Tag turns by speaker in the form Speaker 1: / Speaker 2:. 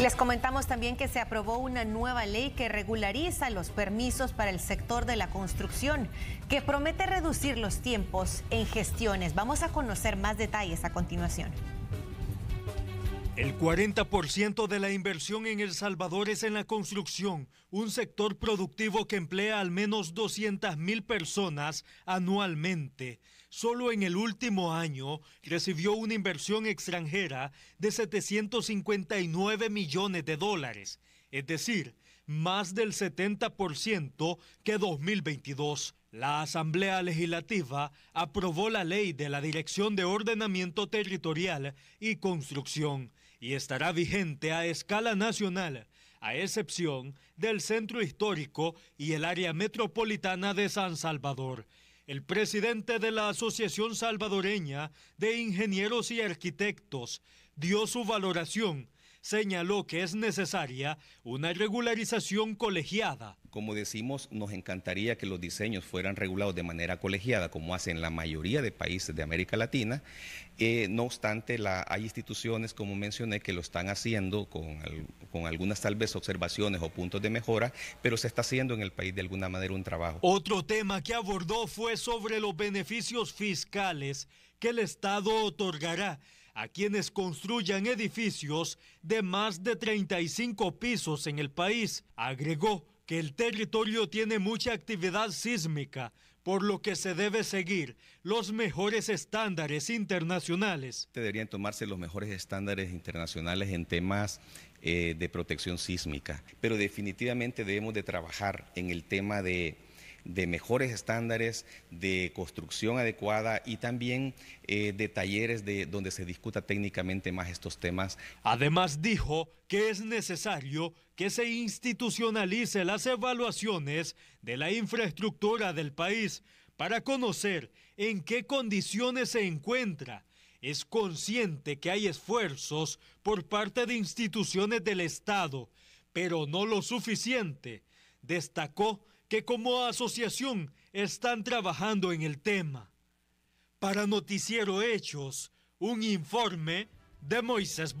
Speaker 1: Les comentamos también que se aprobó una nueva ley que regulariza los permisos para el sector de la construcción, que promete reducir los tiempos en gestiones. Vamos a conocer más detalles a continuación.
Speaker 2: El 40% de la inversión en El Salvador es en la construcción, un sector productivo que emplea al menos 200.000 personas anualmente. Solo en el último año recibió una inversión extranjera de 759 millones de dólares, es decir, más del 70% que 2022. La Asamblea Legislativa aprobó la ley de la Dirección de Ordenamiento Territorial y Construcción y estará vigente a escala nacional, a excepción del Centro Histórico y el área metropolitana de San Salvador. El presidente de la Asociación Salvadoreña de Ingenieros y Arquitectos dio su valoración señaló que es necesaria una regularización colegiada.
Speaker 1: Como decimos, nos encantaría que los diseños fueran regulados de manera colegiada, como hacen la mayoría de países de América Latina. Eh, no obstante, hay instituciones, como mencioné, que lo están haciendo con, con algunas tal vez observaciones o puntos de mejora, pero se está haciendo en el país de alguna manera un trabajo.
Speaker 2: Otro tema que abordó fue sobre los beneficios fiscales que el Estado otorgará a quienes construyan edificios de más de 35 pisos en el país. Agregó que el territorio tiene mucha actividad sísmica, por lo que se debe seguir los mejores
Speaker 1: estándares internacionales. Deberían tomarse los mejores estándares internacionales en temas eh, de protección sísmica, pero definitivamente debemos de trabajar en el tema de de mejores estándares, de construcción adecuada y también eh, de talleres de, donde se discuta técnicamente más estos temas. Además dijo que es necesario que se institucionalice las evaluaciones
Speaker 2: de la infraestructura del país para conocer en qué condiciones se encuentra es consciente que hay esfuerzos por parte de instituciones del Estado, pero no lo suficiente. Destacó que como asociación están trabajando en el tema. Para Noticiero Hechos, un informe de Moisés